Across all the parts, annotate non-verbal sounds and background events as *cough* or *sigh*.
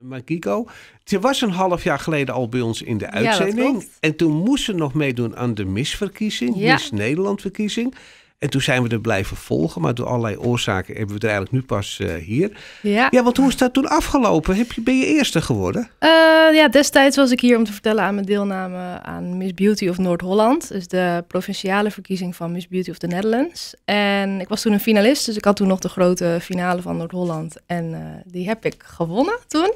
Makiko. Ze was een half jaar geleden al bij ons in de uitzending. en toen moest ze nog meedoen aan de misverkiezing, ja. Miss Nederland verkiezing. En toen zijn we er blijven volgen, maar door allerlei oorzaken hebben we er eigenlijk nu pas eh, hier. Ja. ja, want hoe is dat toen afgelopen? Heb je, ben je eerste geworden? Eh, ja, destijds was ik hier om te vertellen aan mijn deelname aan Miss Beauty of Noord-Holland. Dus de provinciale verkiezing van Miss Beauty of the Netherlands. En ik was toen een finalist, dus ik had toen nog de grote finale van Noord-Holland. En eh, die heb ik gewonnen toen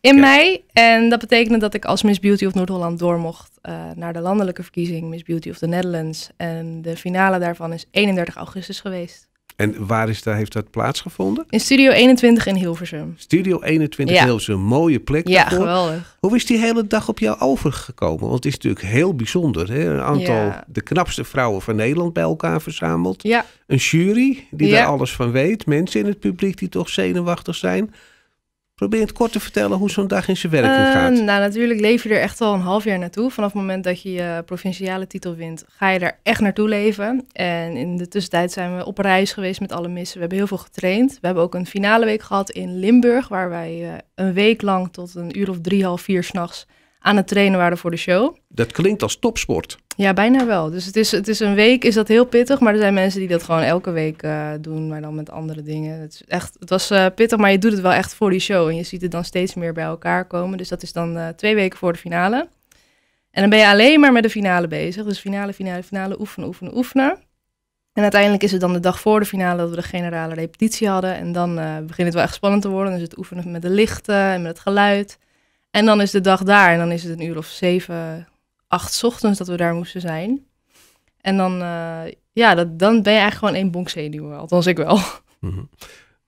in mei. En dat betekende dat ik als Miss Beauty of Noord-Holland door mocht eh, naar de landelijke verkiezing Miss Beauty of the Netherlands. En de finale daarvan is 31 augustus geweest. En waar is daar, heeft dat plaatsgevonden? In Studio 21 in Hilversum. Studio 21 ja. Hilversum, mooie plek Ja, geweldig. Hoe is die hele dag op jou overgekomen? Want het is natuurlijk heel bijzonder. Hè? Een aantal, de knapste vrouwen van Nederland bij elkaar verzameld. Ja. Een jury die daar alles van weet. Mensen in het publiek die toch zenuwachtig zijn. Probeer het kort te vertellen hoe zo'n dag in zijn werking uh, gaat. Nou, natuurlijk leef je er echt al een half jaar naartoe. Vanaf het moment dat je je provinciale titel wint, ga je er echt naartoe leven. En in de tussentijd zijn we op reis geweest met alle missen. We hebben heel veel getraind. We hebben ook een finale week gehad in Limburg, waar wij eh, een week lang tot een uur of drie, half vier s'nachts aan het trainen waren voor de show. Dat klinkt als topsport. Ja, bijna wel. Dus het is, het is een week, is dat heel pittig. Maar er zijn mensen die dat gewoon elke week eh, doen, maar dan met andere dingen. Het, is echt, het was eh, pittig, maar je doet het wel echt voor die show. En je ziet het dan steeds meer bij elkaar komen. Dus dat is dan eh, twee weken voor de finale. En dan ben je alleen maar met de finale bezig. Dus finale, finale, finale, oefenen, oefenen, oefenen. En uiteindelijk is het dan de dag voor de finale dat we de generale repetitie hadden. En dan begint het wel echt spannend te worden. Dus het oefenen met de lichten en met het geluid. En dan is de dag daar en dan is het een uur of zeven, acht ochtends dat we daar moesten zijn. En dan, eh, ja, dat, dan ben je eigenlijk gewoon één bonkzenuwen, althans ik wel. Mhm.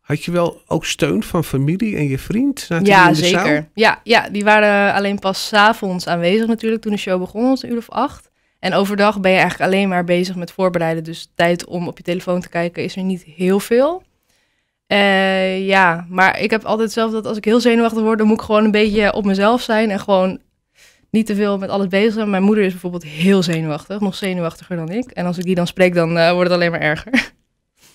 Had je wel ook steun van familie en je vriend? Ja, zeker. Zaal? Ja, ja, die waren alleen pas s avonds aanwezig natuurlijk toen de show begon, was een uur of acht. En overdag ben je eigenlijk alleen maar bezig met voorbereiden. Dus tijd om op je telefoon te kijken is er niet heel veel. Eh, ja, maar ik heb altijd zelf dat als ik heel zenuwachtig word, dan moet ik gewoon een beetje op mezelf zijn en gewoon niet te veel met alles bezig zijn. Mijn moeder is bijvoorbeeld heel zenuwachtig, nog zenuwachtiger dan ik. En als ik die dan spreek, dan eh, wordt het alleen maar erger. *laughs*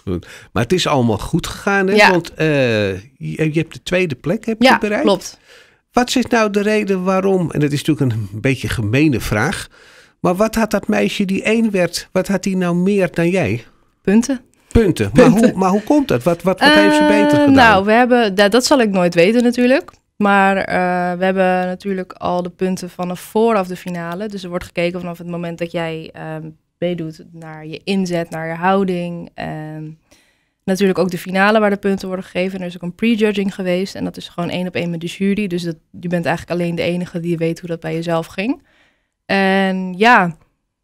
Goed. Maar het is allemaal goed gegaan, hè? Ja. Want eh, je, hebt de tweede plek heb je bereikt. Ja, klopt. Wat is nou de reden waarom, en dat is natuurlijk een beetje gemene vraag, maar wat had dat meisje die één werd, wat had die nou meer dan jij? Punten punten. Maar, hoe, maar hoe komt dat? Wat, wat, wat heeft ze beter eh, gedaan? Nou, we hebben, dat, dat zal ik nooit weten natuurlijk. Maar eh, we hebben natuurlijk al de punten vanaf vooraf de finale. Dus er wordt gekeken vanaf het moment dat jij ehm, meedoet naar je inzet, naar je houding. En ehm, natuurlijk ook de finale waar de punten worden gegeven. En er is ook een prejudging geweest. En dat is gewoon één op één met de jury. Dus dat, je bent eigenlijk alleen de enige die weet hoe dat bij jezelf ging. En ja,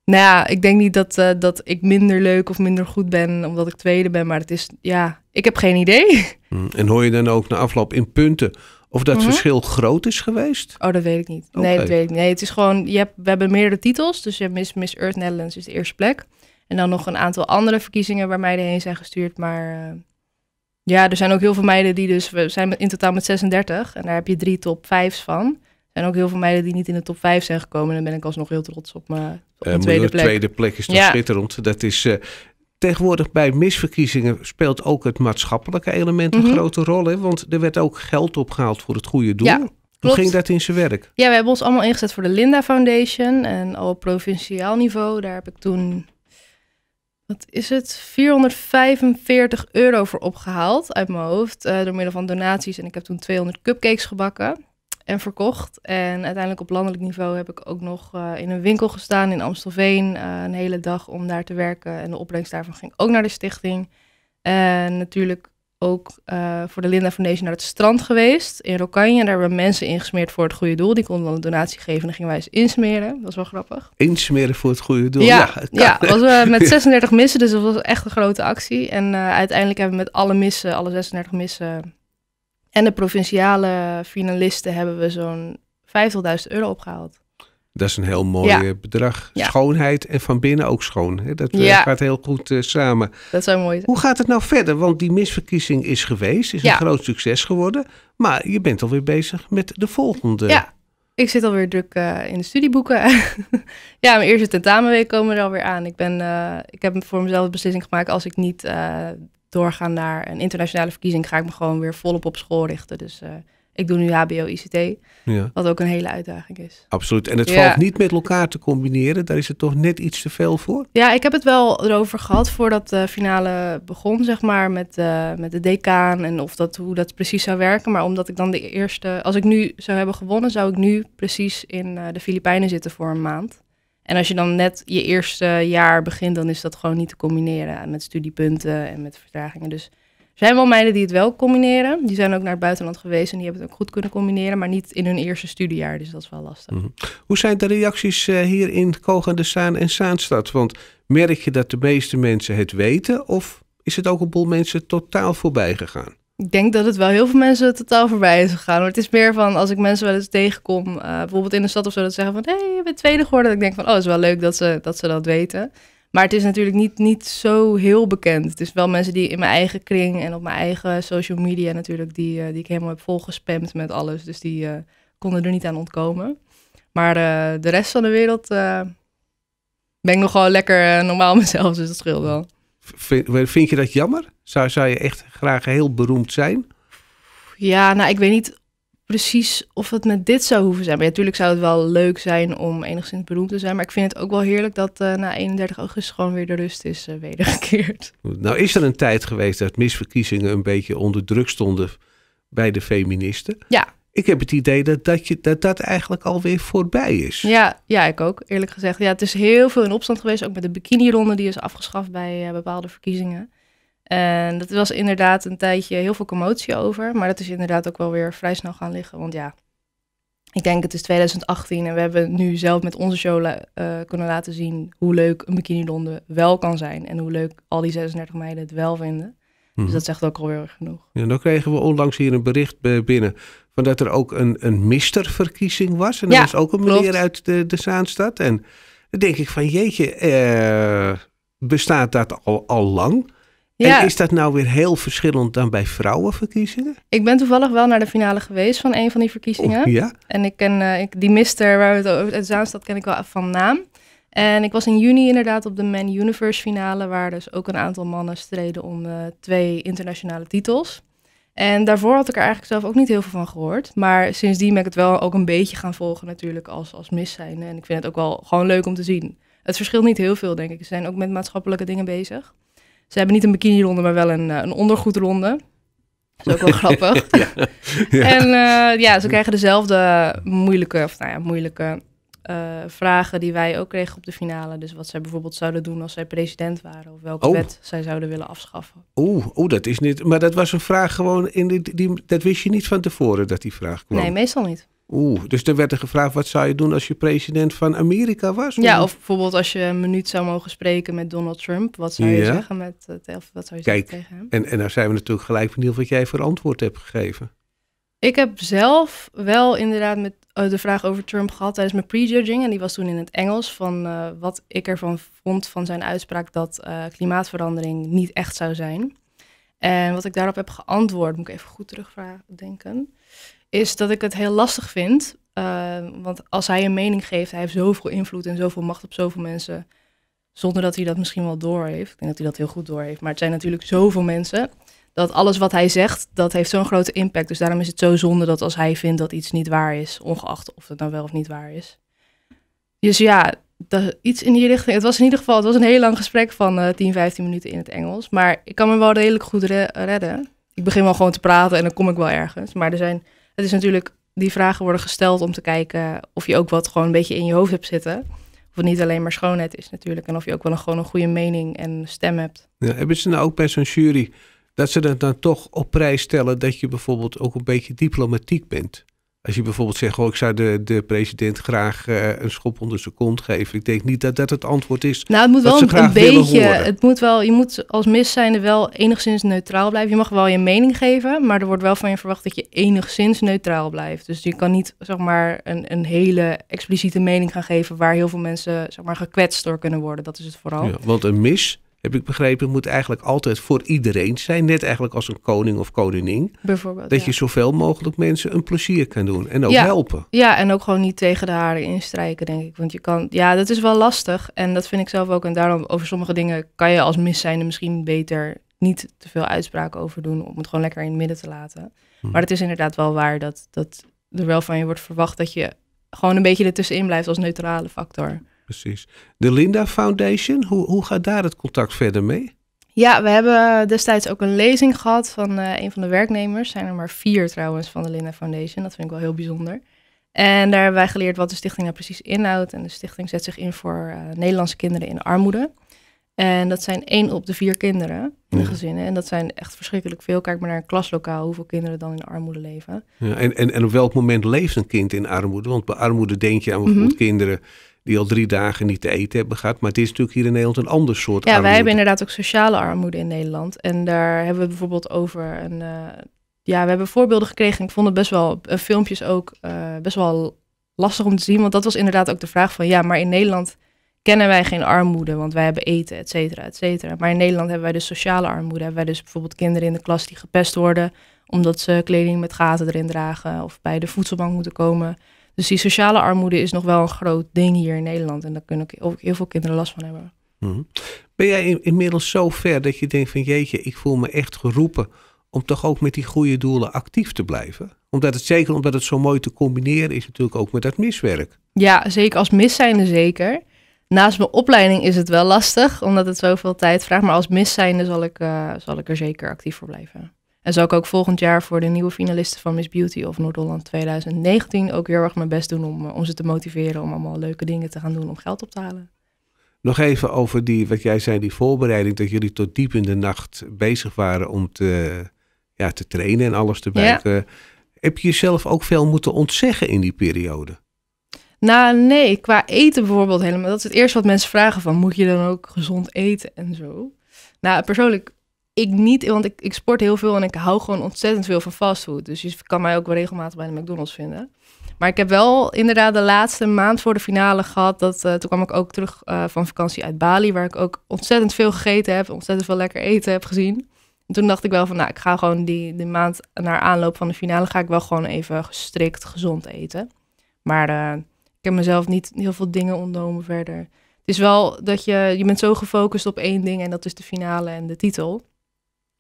nou ja, ik denk niet dat, eh, dat ik minder leuk of minder goed ben omdat ik tweede ben. Maar het is, ja, ik heb geen idee. *laughs* Hmm. En hoor je dan ook na afloop in punten of dat mhm. verschil groot is geweest? Oh, dat weet ik niet. Nee, dat weet ik niet. Nee, het is gewoon, je hebt, we hebben meerdere titels. Dus je hebt Miss, Miss Earth Netherlands is de eerste plek. En dan nog een aantal andere verkiezingen waar meiden heen zijn gestuurd. Maar eh, ja, er zijn ook heel veel meiden die dus, we zijn in totaal met 36. En daar heb je drie top 5's van. Er zijn ook heel veel meiden die niet in de top 5 zijn gekomen. Dan daar ben ik alsnog heel trots op me eh, de tweede, plek. tweede, is toch schitterend. Dat is, eh, Tegenwoordig bij misverkiezingen speelt ook het maatschappelijke element een mhm. grote rol. Hè? Want er werd ook geld opgehaald voor het goede doel. Hoe ging dat in zijn werk? Ja, we hebben ons allemaal ingezet voor de Linda Foundation. En al op provinciaal niveau, daar heb ik toen, wat is het, 445 euro voor opgehaald uit mijn hoofd. Eh, door middel van donaties. En ik heb toen 200 cupcakes gebakken en verkocht. En uiteindelijk op landelijk niveau heb ik ook nog eh, in een winkel gestaan in Amstelveen. Eh, een hele dag om daar te werken. En de opbrengst daarvan ging ook naar de stichting. En natuurlijk ook eh, voor de Linda Foundation naar het strand geweest in Rokanje. daar hebben mensen ingesmeerd voor het goede doel. Die konden dan een donatie geven en dan gingen wij eens insmeren. Dat was wel grappig. Insmeren voor het goede doel, ja. Ja, ja was, we met 36 *laughs* missen, dus dat was echt een grote actie. En uiteindelijk hebben we met alle missen, alle 36 missen en de provinciale finalisten hebben we zo'n 50.000 euro opgehaald. Dat is een heel mooi eh, bedrag. Schoonheid en van binnen ook schoon. Dat eh, gaat heel goed eh, samen. Dat zou mooi Hoe gaat het nou verder? Want die misverkiezing is geweest, is een groot succes geworden. Maar je bent alweer bezig met de volgende. Ja, ik zit alweer druk in de studieboeken. *laughs* ja, mijn eerste tentamenweek komen er alweer aan. Ik, ben, ik heb voor mezelf een beslissing gemaakt als ik niet uh, doorgaan naar een internationale verkiezing, ga ik me gewoon weer volop op school richten. Dus eh, ik doe nu HBO-ICT, ja. wat ook een hele uitdaging is. Absoluut. En het valt niet met elkaar te combineren. Daar is het toch net iets te veel voor? Ja, ik heb het wel erover gehad voordat de finale begon, zeg maar, met, eh, met de decaan en of dat, hoe dat precies zou werken. Maar omdat ik dan de eerste, als ik nu zou hebben gewonnen, zou ik nu precies in eh, de Filipijnen zitten voor een maand. En als je dan net je eerste jaar begint, dan is dat gewoon niet te combineren met studiepunten en met vertragingen. Dus er zijn wel meiden die het wel combineren. Die zijn ook naar het buitenland geweest en die hebben het ook goed kunnen combineren, maar niet in hun eerste studiejaar. Dus dat is wel lastig. Mhm. Hoe zijn de reacties eh, hier in Kogende Saan en Saanstad? Want merk je dat de meeste mensen het weten of is het ook een boel mensen totaal voorbij gegaan? ik denk dat het wel heel veel mensen totaal voorbij is gegaan. Maar het is meer van als ik mensen wel eens tegenkom, eh, bijvoorbeeld in de stad of zo, dat ze zeggen van hé, hey, je bent tweede geworden. Dat ik denk van oh, is wel leuk dat ze dat, ze dat weten. Maar het is natuurlijk niet, niet zo heel bekend. Het is wel mensen die in mijn eigen kring en op mijn eigen social media natuurlijk, die, eh, die ik helemaal heb volgespamd met alles. Dus die eh, konden er niet aan ontkomen. Maar de rest van de wereld ben ik nog wel lekker normaal *laughs* mezelf, dus dat scheelt wel. Vind, vind je dat jammer? Zou, zou je echt graag heel beroemd zijn? Ja, nou, ik weet niet precies of het met dit zou hoeven zijn. Maar natuurlijk zou het wel leuk zijn om enigszins beroemd te zijn. Maar ik vind het ook wel heerlijk dat eh, na 31 augustus gewoon weer de rust is uh, wedergekeerd. Nou is er een tijd geweest dat misverkiezingen een beetje onder druk stonden bij de feministen. Ja ik heb het idee dat dat, je, dat dat eigenlijk alweer voorbij is. Ja, ja, ik ook, eerlijk gezegd. Ja, het is heel veel in opstand geweest, ook met de bikini-ronde, die is afgeschaft bij eh, bepaalde verkiezingen. En dat was inderdaad een tijdje heel veel commotie over, maar dat is inderdaad ook wel weer vrij snel gaan liggen. Want ja, ik denk het is 2018 en we hebben nu zelf met onze show eh, kunnen laten zien hoe leuk een bikini-ronde wel kan zijn. En hoe leuk al die 36 meiden het wel vinden. Dus mhm. dat zegt ook alweer genoeg. Ja, dan kregen we onlangs hier een bericht eh, binnen. Van dat er ook een, een misterverkiezing was. En dat is was ook een meneer uit de, Zaanstad. En dan denk ik van jeetje, eh, bestaat dat al, al lang? En is dat nou weer heel verschillend dan bij vrouwenverkiezingen? Ik ben toevallig wel naar de finale geweest van een van die verkiezingen. Oh, ja? En ik ken eh, die mister waar we het over het Zaanstad ken ik wel van naam. En ik was in juni inderdaad op de Man Universe finale, waar dus ook een aantal mannen streden om eh, twee internationale titels. En daarvoor had ik er eigenlijk zelf ook niet heel veel van gehoord. Maar sindsdien ben ik het wel ook een beetje gaan volgen natuurlijk als, als mis zijn. En ik vind het ook wel gewoon leuk om te zien. Het verschilt niet heel veel, denk ik. Ze zijn ook met maatschappelijke dingen bezig. Ze hebben niet een bikini-ronde, maar wel een, eh, een ondergoedronde. Dat is ook wel *laughs* grappig. ja. En eh, ja, ze krijgen dezelfde moeilijke, of nou ja, moeilijke eh, vragen die wij ook kregen op de finale. Dus wat zij bijvoorbeeld zouden doen als zij president waren. Of welke oh. wet zij zouden willen afschaffen. Oeh, oeh, dat is niet. Maar dat was een vraag gewoon. In die, dat wist je niet van tevoren dat die vraag kwam. Nee, meestal niet. Oeh, dus er werd er gevraagd: wat zou je doen als je president van Amerika was? Ja, of bijvoorbeeld als je een minuut zou mogen spreken met Donald Trump. Wat zou je zeggen, met, eh, wat zou je Kijk, tegen hem? En, en zijn we natuurlijk gelijk benieuwd wat jij voor antwoord hebt gegeven. Ik heb zelf wel inderdaad met eh, de vraag over Trump gehad tijdens mijn prejudging. En die was toen in het Engels van eh, wat ik ervan vond van zijn uitspraak dat eh, klimaatverandering niet echt zou zijn. En wat ik daarop heb geantwoord, moet ik even goed terugdenken, is dat ik het heel lastig vind. Ehm, want als hij een mening geeft, hij heeft zoveel invloed en zoveel macht op zoveel mensen. Zonder dat hij dat misschien wel door heeft. Ik denk dat hij dat heel goed door heeft. Maar het zijn natuurlijk zoveel mensen dat alles wat hij zegt, dat heeft zo'n grote impact. Dus daarom is het zo zonde dat als hij vindt dat iets niet waar is, ongeacht of het nou wel of niet waar is. Dus ja, iets in die richting. Het was in ieder geval, het was een heel lang gesprek van uh, 10, 15 minuten in het Engels. Maar ik kan me wel redelijk goed redden. Ik begin wel gewoon te praten en dan kom ik wel ergens. Maar er zijn, het is natuurlijk, die vragen worden gesteld om te kijken of je ook wat gewoon een beetje in je hoofd hebt zitten. Of het niet alleen maar schoonheid is natuurlijk. En of je ook wel een, gewoon een goede mening en stem hebt. Ja, hebben ze nou ook per zo'n jury dat ze dat dan toch op prijs stellen dat je bijvoorbeeld ook een beetje diplomatiek bent. Als je bijvoorbeeld zegt, oh, ik zou de, de president graag eh, een schop onder zijn kont geven. Ik denk niet dat dat het antwoord is. Nou, het moet wel een, beetje. Het moet wel, je moet als miszijnde wel enigszins neutraal blijven. Je mag wel je mening geven, maar er wordt wel van je verwacht dat je enigszins neutraal blijft. Dus je kan niet zeg maar, een, een hele expliciete mening gaan geven waar heel veel mensen zeg maar, gekwetst door kunnen worden. Dat is het vooral. Ja, want een mis heb ik begrepen, moet eigenlijk altijd voor iedereen zijn. Net eigenlijk als een koning of koningin. Bijvoorbeeld. Dat je zoveel mogelijk mensen een plezier kan doen en ook helpen. Ja, en ook gewoon niet tegen de haren instrijken, denk ik. Want je kan, ja, dat is wel lastig. En dat vind ik zelf ook. En daarom over sommige dingen kan je als miszijnde misschien beter niet te veel uitspraken over doen. Om het gewoon lekker in het midden te laten. Hmm. Maar het is inderdaad wel waar dat, dat er wel van je wordt verwacht dat je gewoon een beetje ertussenin blijft als neutrale factor precies. De Linda Foundation, hoe, hoe gaat daar het contact verder mee? Ja, we hebben destijds ook een lezing gehad van eh, een van de werknemers. Zijn er maar vier trouwens van de Linda Foundation. Dat vind ik wel heel bijzonder. En daar hebben wij geleerd wat de stichting nou precies inhoudt. En de stichting zet zich in voor eh, Nederlandse kinderen in armoede. En dat zijn één op de vier kinderen in de gezinnen. En dat zijn echt verschrikkelijk veel. Kijk maar naar een klaslokaal, hoeveel kinderen dan in armoede leven. Ja, en, en, en op welk moment leeft een kind in armoede? Want bij armoede denk je aan mhm. bijvoorbeeld kinderen die al drie dagen niet te eten hebben gehad. Maar het is natuurlijk hier in Nederland een ander soort ja, armoede. Ja, wij hebben inderdaad ook sociale armoede in Nederland. En daar hebben we bijvoorbeeld over een... Eh, ja, we hebben voorbeelden gekregen. Ik vond het best wel, eh, filmpjes ook, eh, best wel lastig om te zien. Want dat was inderdaad ook de vraag van... Ja, maar in Nederland kennen wij geen armoede, want wij hebben eten, et cetera, et cetera. Maar in Nederland hebben wij dus sociale armoede. Hebben wij dus bijvoorbeeld kinderen in de klas die gepest worden omdat ze kleding met gaten erin dragen of bij de voedselbank moeten komen. Dus die sociale armoede is nog wel een groot ding hier in Nederland. En daar kunnen ook heel veel kinderen last van hebben. Mhm. Ben jij inmiddels zo ver dat je denkt van jeetje, ik voel me echt geroepen om toch ook met die goede doelen actief te blijven? Omdat het zeker omdat het zo mooi te combineren is natuurlijk ook met dat miswerk. Ja, zeker als miszijnde zeker. Naast mijn opleiding is het wel lastig, omdat het zoveel tijd vraagt. Maar als miszijnde zal ik, eh, zal ik er zeker actief voor blijven. En zal ik ook volgend jaar voor de nieuwe finalisten van Miss Beauty of Noord-Holland 2019 ook heel erg mijn best doen om, eh, om ze te motiveren om allemaal leuke dingen te gaan doen om geld op te halen. Nog even over die, wat jij zei, die voorbereiding, dat jullie tot diep in de nacht bezig waren om te, ja, te trainen en alles te Ja. heb je jezelf ook veel moeten ontzeggen in die periode? Nou, nee, qua eten bijvoorbeeld helemaal. Dat is het eerste wat mensen vragen van, moet je dan ook gezond eten en zo? Nou, persoonlijk ik niet, want ik, ik sport heel veel en ik hou gewoon ontzettend veel van fastfood. Dus je kan mij ook wel regelmatig bij de McDonald's vinden. Maar ik heb wel inderdaad de laatste maand voor de finale gehad. Dat, eh, toen kwam ik ook terug eh, van vakantie uit Bali, waar ik ook ontzettend veel gegeten heb, ontzettend veel lekker eten heb gezien. En toen dacht ik wel van, nou, ik ga gewoon die, die maand naar aanloop van de finale, ga ik wel gewoon even gestrikt gezond eten. Maar eh, ik heb mezelf niet heel veel dingen ontnomen verder. Het is wel dat je, je bent zo gefocust op één ding en dat is de finale en de titel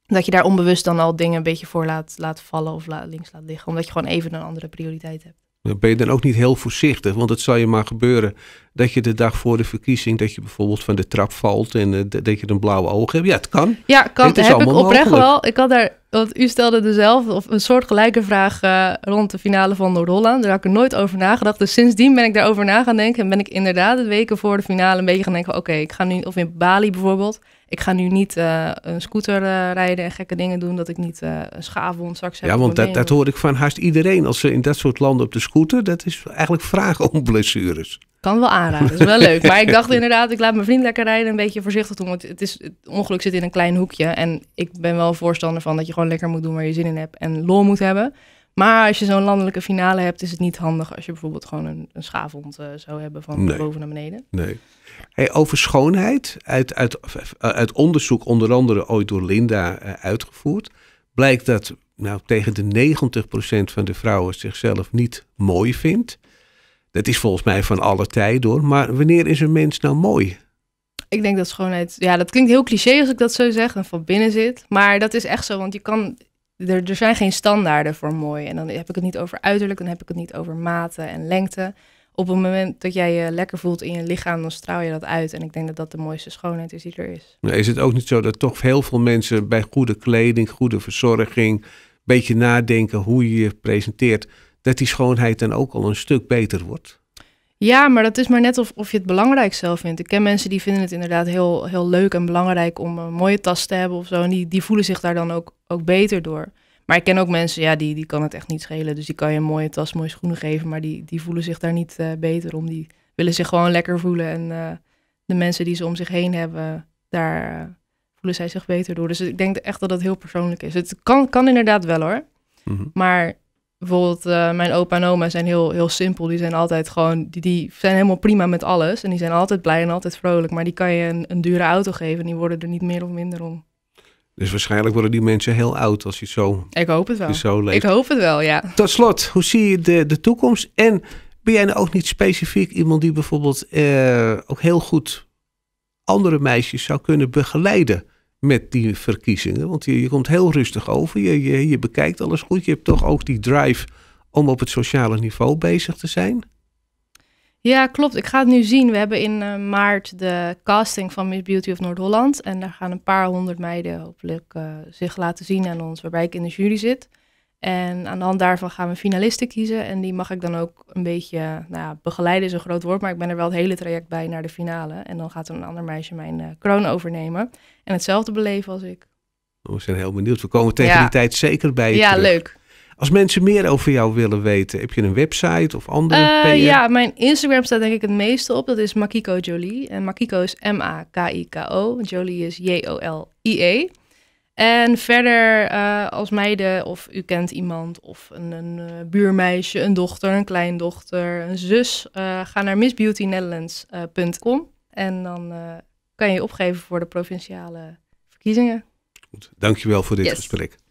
dat je daar onbewust dan al dingen een beetje voor laat, vallen of links laat liggen. Omdat je gewoon even een andere prioriteit hebt. Ben je dan ook niet heel voorzichtig? Want het zal je maar gebeuren dat je de dag voor de verkiezing, dat je bijvoorbeeld van de trap valt en eh, dat je een blauwe oog hebt. Ja, het kan. Ja, kan. Het is heb oprecht wel. Ik had daar, want u stelde dezelfde dus of een soortgelijke vraag eh, rond de finale van Noord-Holland. Daar had ik er nooit over nagedacht. Dus sindsdien ben ik daarover na gaan denken. En ben ik inderdaad de weken voor de finale een beetje gaan denken: oké, ik ga nu, of in Bali bijvoorbeeld ik ga nu niet eh, een scooter eh, rijden en gekke dingen doen dat ik niet uh, een schaafwond straks heb. Ja, want dat, dat, hoor ik van haast iedereen. Als ze in dat soort landen op de scooter, dat is eigenlijk vragen om blessures. Kan wel aanraden, dat is wel leuk. Maar ik dacht inderdaad, ik laat mijn vriend lekker rijden een beetje voorzichtig doen. Want het, is, het ongeluk zit in een klein hoekje. En ik ben wel voorstander van dat je gewoon lekker moet doen waar je zin in hebt en lol moet hebben. Maar als je zo'n landelijke finale hebt, is het niet handig als je bijvoorbeeld gewoon een, een eh, zou hebben van boven naar beneden. Nee. over schoonheid, uit, uit, eh, uit onderzoek onder andere ooit door Linda eh, uitgevoerd, blijkt dat nou, tegen de 90% van de vrouwen zichzelf niet mooi vindt. Dat is volgens mij van alle tijden hoor. Maar wanneer is een mens nou mooi? Ik denk dat schoonheid. Ja, dat klinkt heel cliché als ik dat zo zeg en van binnen zit. Maar dat is echt zo. Want je kan er, er zijn geen standaarden voor mooi. En dan heb ik het niet over uiterlijk, dan heb ik het niet over maten en lengte. Op het moment dat jij je lekker voelt in je lichaam, dan straal je dat uit. En ik denk dat dat de mooiste schoonheid is die er is. is het ook niet zo dat toch heel veel mensen bij goede kleding, goede verzorging, een beetje nadenken hoe je je presenteert, dat die schoonheid dan ook al een stuk beter wordt? Ja, maar dat is maar net of, of je het belangrijk zelf vindt. Ik ken mensen die vinden het inderdaad heel, heel leuk en belangrijk om een eh, mooie tas te hebben of zo. En die, die voelen zich daar dan ook, ook beter door. Maar ik ken ook mensen, ja, die, die kan het echt niet schelen. Dus die kan je een mooie tas, mooie schoenen geven. Maar die, die voelen zich daar niet eh, beter om. Die willen zich gewoon lekker voelen. En eh, de mensen die ze om zich heen hebben, daar voelen zij zich beter door. Dus ik denk echt dat dat heel persoonlijk is. Het kan, kan inderdaad wel hoor. Mhm. Maar bijvoorbeeld eh, mijn opa en oma zijn heel, heel simpel. Die zijn altijd gewoon, die, die zijn helemaal prima met alles. En die zijn altijd blij en altijd vrolijk. Maar die kan je een, dure auto geven en die worden er niet meer of minder om. Dus waarschijnlijk worden die mensen heel oud als je zo. Ik hoop het wel. Zo leeft. Ik hoop het wel, ja. Tot slot, hoe zie je de, de toekomst? En ben jij nou ook niet specifiek iemand die bijvoorbeeld eh, ook heel goed andere meisjes zou kunnen begeleiden? met die verkiezingen. Want je, je komt heel rustig over, je, je, je bekijkt alles goed. Je hebt toch ook die drive om op het sociale niveau bezig te zijn. Ja, klopt. Ik ga het nu zien. We hebben in eh, maart de casting van Miss Beauty of Noord-Holland. En daar gaan een paar honderd meiden hopelijk eh, zich laten zien aan ons, waarbij ik in de jury zit. En aan de hand daarvan gaan we finalisten kiezen. En die mag ik dan ook een beetje nou ja, begeleiden, is een groot woord. Maar ik ben er wel het hele traject bij naar de finale. En dan gaat een ander meisje mijn eh, kroon overnemen. En hetzelfde beleven als ik. Oh, we zijn heel benieuwd. We komen tegen die tijd zeker bij je Ja, leuk. Als mensen meer over jou willen weten, heb je een website of andere uh, Ja, mijn Instagram staat denk ik het meeste op. Dat is Makiko Jolie. En Makiko is M-A-K-I-K-O. Jolie is J-O-L-I-E. En verder, eh, als meiden of u kent iemand of een, een eh, buurmeisje, een dochter, een kleindochter, een zus, eh, ga naar missbeautynetherlands.com en dan kan je opgeven voor de provinciale verkiezingen. Goed, dankjewel voor dit gesprek.